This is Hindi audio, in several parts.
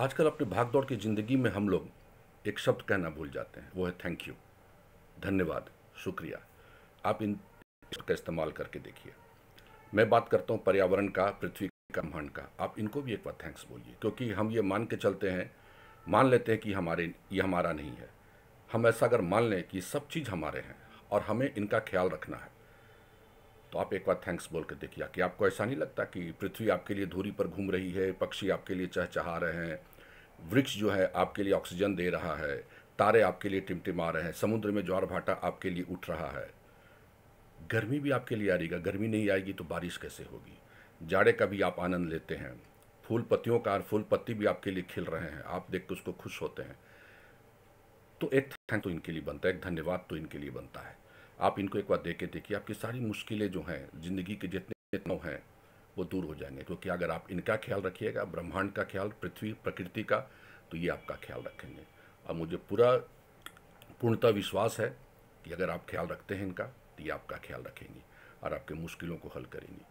आजकल अपने भाग दौड़ की ज़िंदगी में हम लोग एक शब्द कहना भूल जाते हैं वो है थैंक यू धन्यवाद शुक्रिया आप इन का इस्तेमाल करके देखिए मैं बात करता हूँ पर्यावरण का पृथ्वी का ब्रह्मांड का आप इनको भी एक बार थैंक्स बोलिए क्योंकि हम ये मान के चलते हैं मान लेते हैं कि हमारे ये हमारा नहीं है हम ऐसा अगर मान लें कि सब चीज़ हमारे हैं और हमें इनका ख्याल रखना है तो आप एक बार थैंक्स बोल कर देखिए कि आपको ऐसा नहीं लगता कि पृथ्वी आपके लिए धूरी पर घूम रही है पक्षी आपके लिए चहचहा रहे हैं वृक्ष जो है आपके लिए ऑक्सीजन दे रहा है तारे आपके लिए टिमटिमा रहे हैं समुद्र में ज्वार भाटा आपके लिए उठ रहा है गर्मी भी आपके लिए आ रही गर्मी नहीं आएगी तो बारिश कैसे होगी जाड़े का भी आप आनंद लेते हैं फूल पत्तियों का फूल पत्ती भी आपके लिए खिल रहे हैं आप देख के उसको खुश होते हैं तो एक थैंक तो इनके लिए बनता है एक धन्यवाद तो इनके लिए बनता है आप इनको एक बार देख के देखिए आपकी सारी मुश्किलें जो हैं ज़िंदगी के जितने तनाव हैं वो दूर हो जाएंगे क्योंकि अगर आप इनका ख्याल रखिएगा ब्रह्मांड का ख्याल पृथ्वी प्रकृति का तो ये आपका ख्याल रखेंगे और मुझे पूरा पूर्णतः विश्वास है कि अगर आप ख्याल रखते हैं इनका तो ये आपका ख्याल रखेंगी और आपके मुश्किलों को हल करेंगी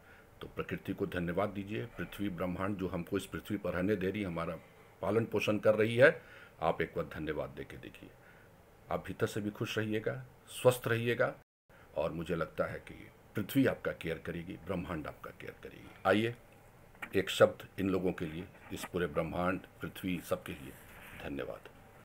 तो प्रकृति को धन्यवाद दीजिए पृथ्वी ब्रह्मांड जो हमको इस पृथ्वी पर रहने दे रही हमारा पालन पोषण कर रही है आप एक बार धन्यवाद दे के देखिए आप भीतर से भी खुश रहिएगा स्वस्थ रहिएगा और मुझे लगता है कि पृथ्वी आपका केयर करेगी ब्रह्मांड आपका केयर करेगी आइए एक शब्द इन लोगों के लिए इस पूरे ब्रह्मांड पृथ्वी सबके लिए धन्यवाद